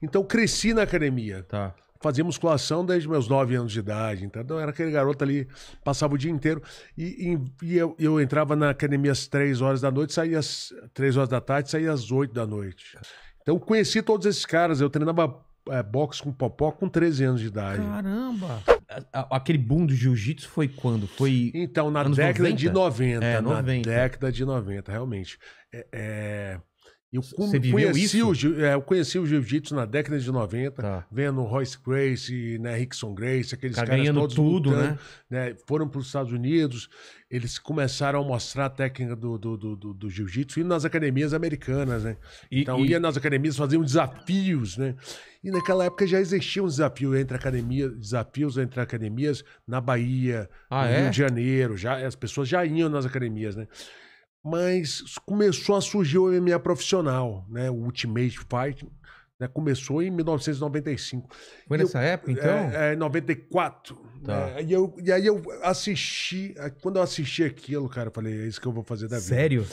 Então cresci na academia. Tá. Fazia musculação desde meus 9 anos de idade. Então era aquele garoto ali, passava o dia inteiro. E, e, e eu, eu, entrava na academia às 3 horas da noite, saía às 3 horas da tarde, saía às 8 da noite. Então conheci todos esses caras. Eu treinava é, boxe com popó com 13 anos de idade. Caramba! Aquele boom do jiu-jitsu foi quando? Foi. Então, na década 90? de 90. É, na década de 90, realmente. é... é... Eu Você conheci isso? O, é, eu conheci o jiu-jitsu na década de 90, tá. vendo Royce Grace, né, Rickson Grace, aqueles tá caras todos tudo, lutando, né? né? Foram para os Estados Unidos, eles começaram a mostrar a técnica do, do, do, do, do jiu-jitsu e nas academias americanas, né? E, então e... ia nas academias, faziam desafios, né? E naquela época já existia um desafio entre academias, desafios entre academias na Bahia, ah, no é? Rio de Janeiro, já as pessoas já iam nas academias, né? Mas começou a surgir o MMA profissional, né? O Ultimate Fighting. Né? Começou em 1995. Foi nessa eu, época, então? É, é 94. Tá. Né? E, eu, e aí eu assisti. Quando eu assisti aquilo, cara, eu falei, é isso que eu vou fazer da vida. Sério?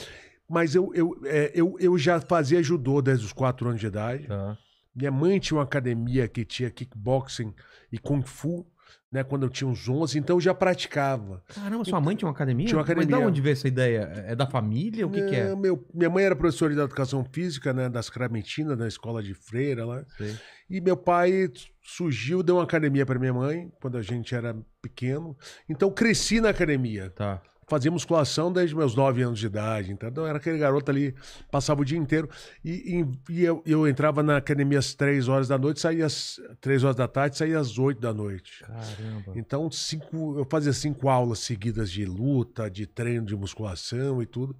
Mas eu, eu, é, eu, eu já fazia judô desde os 4 anos de idade. Tá. Minha mãe tinha uma academia que tinha kickboxing e kung fu né, quando eu tinha uns 11, então eu já praticava. Caramba, sua então mãe tinha uma academia? Tinha uma academia. Mas de onde veio essa ideia? É da família? O que é? Que é? Meu, minha mãe era professora de educação física, né, das Cramentinas, da escola de freira lá. Sim. E meu pai surgiu, deu uma academia para minha mãe, quando a gente era pequeno. Então cresci na academia. Tá fazia musculação desde meus 9 anos de idade. Então, era aquele garoto ali, passava o dia inteiro. E, e, e eu, eu, entrava na academia às 3 horas da noite, saía às 3 horas da tarde, saía às 8 da noite. Caramba. Então, cinco, eu fazia cinco aulas seguidas de luta, de treino de musculação e tudo.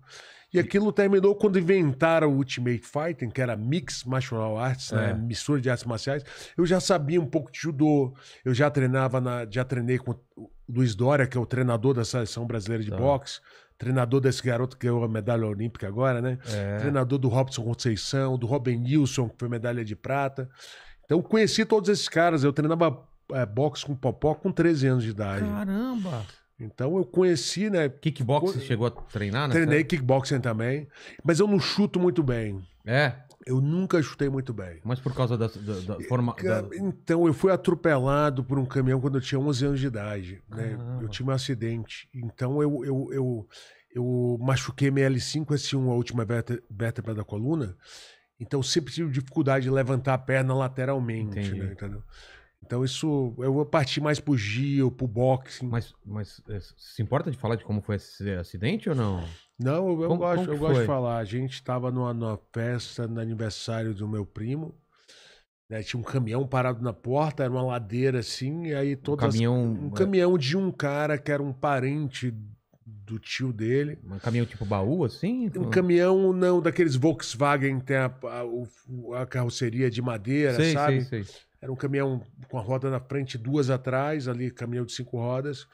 E aquilo terminou quando inventaram o Ultimate Fighting, que era Mix Martial Arts, né? É. mistura de artes marciais. Eu já sabia um pouco de judô, eu já treinava na, já treinei com o Luiz Dória, que é o treinador da seleção brasileira de tá. boxe, treinador desse garoto que ganhou a medalha olímpica agora, né? É. Treinador do Robson Conceição, do Robin Nilson, que foi medalha de prata. Então conheci todos esses caras, eu treinava é, boxe com popó com 13 anos de idade. Caramba! Então eu conheci, né? Kickboxing, você chegou a treinar, né? Treinei kickboxing também, mas eu não chuto muito bem. É? Eu nunca chutei muito bem. Mas por causa da, da, da forma. Da... Então, eu fui atropelado por um caminhão quando eu tinha 11 anos de idade. Né? Eu tive um acidente. Então, eu, eu, eu, eu machuquei minha L5S1, a última vértebra da coluna. Então, sempre tive dificuldade de levantar a perna lateralmente. Né? Entendeu? Então isso, eu vou partir mais pro Gio, pro boxing. Mas, mas é, se importa de falar de como foi esse acidente ou não? Não, eu, eu como, gosto, como eu gosto de falar. A gente estava numa, numa, festa no aniversário do meu primo. Né? Tinha um caminhão parado na porta, era uma ladeira assim, e aí todas. Um caminhão, as, um caminhão de um cara que era um parente do tio dele. Um caminhão tipo baú, assim? Um caminhão, não, daqueles Volkswagen tem a, a, a carroceria de madeira, sei, sabe? Sei, sei. Era um caminhão com a roda na frente, duas atrás, ali, caminhão de cinco rodas.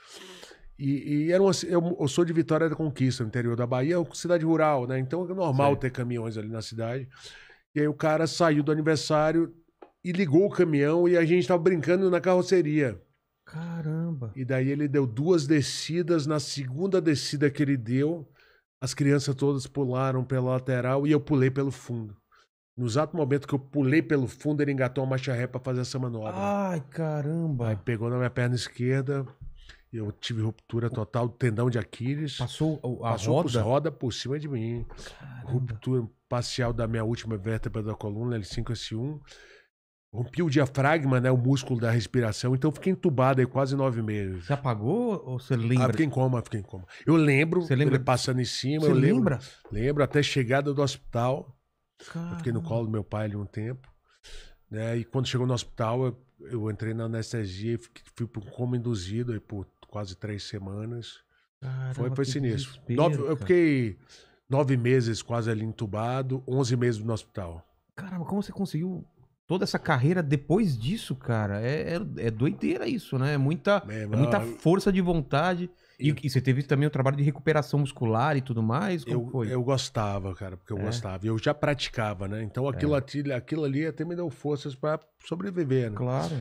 E, e era um, eu, eu, sou de Vitória da Conquista, no interior da Bahia, é cidade rural, né? Então é normal Sim. ter caminhões ali na cidade. E aí o cara saiu do aniversário e ligou o caminhão e a gente estava brincando na carroceria. Caramba! E daí ele deu duas descidas. Na segunda descida que ele deu, as crianças todas pularam pela lateral e eu pulei pelo fundo. No exato momento que eu pulei pelo fundo, ele engatou uma marcha ré pra fazer essa manobra. Ai, caramba! Aí pegou na minha perna esquerda, eu tive ruptura total do tendão de Aquiles. Passou a passou roda? Por, roda por cima de mim. Caramba. Ruptura parcial da minha última vértebra da coluna, L5S1. Rompi o diafragma, né? O músculo da respiração. Então eu fiquei entubado aí quase nove meses. Você apagou ou você lembra? Ah, fiquei em coma, fiquei em coma. Eu lembro, você lembra? ele passando em cima. Você eu lembra? Lembro até chegada do hospital. Caramba. Eu fiquei no colo do meu pai ali um tempo. Né? E quando chegou no hospital, eu, eu entrei na anestesia e fui, fui como induzido aí por quase três semanas. Caramba, foi foi sinistro. Nove, eu fiquei nove meses quase ali entubado, onze meses no hospital. Caramba, como você conseguiu toda essa carreira depois disso, cara? É, é, é doideira isso, né? É muita, é, é muita força de vontade. E, e, você teve também o trabalho de recuperação muscular e tudo mais? Como eu, foi? Eu gostava, cara, porque eu é. gostava. Eu já praticava, né? Então é. aquilo, é. aquilo ali até me deu forças para sobreviver, né? Claro.